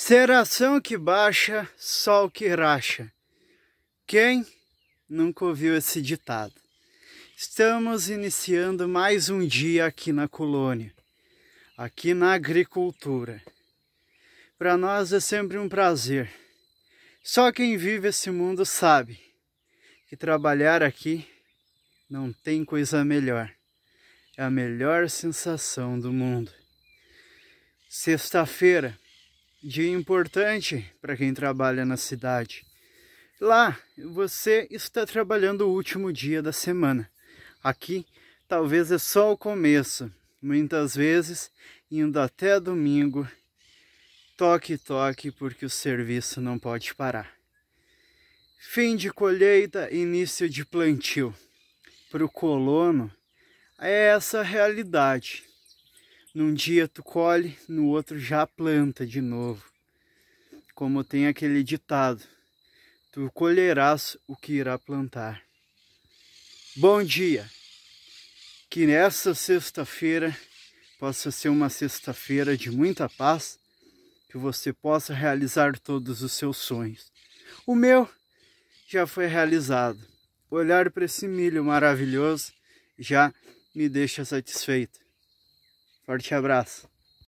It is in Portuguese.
Seração que baixa, sol que racha. Quem nunca ouviu esse ditado? Estamos iniciando mais um dia aqui na colônia, aqui na agricultura. Para nós é sempre um prazer. Só quem vive esse mundo sabe que trabalhar aqui não tem coisa melhor. É a melhor sensação do mundo. Sexta-feira, dia importante para quem trabalha na cidade. Lá você está trabalhando o último dia da semana. Aqui talvez é só o começo, muitas vezes indo até domingo. Toque, toque, porque o serviço não pode parar. Fim de colheita, início de plantio. Para o colono, é essa a realidade. Num dia tu colhe, no outro já planta de novo. Como tem aquele ditado: tu colherás o que irá plantar. Bom dia! Que nessa sexta-feira possa ser uma sexta-feira de muita paz, que você possa realizar todos os seus sonhos. O meu já foi realizado. Olhar para esse milho maravilhoso já me deixa satisfeito. Forte abraço.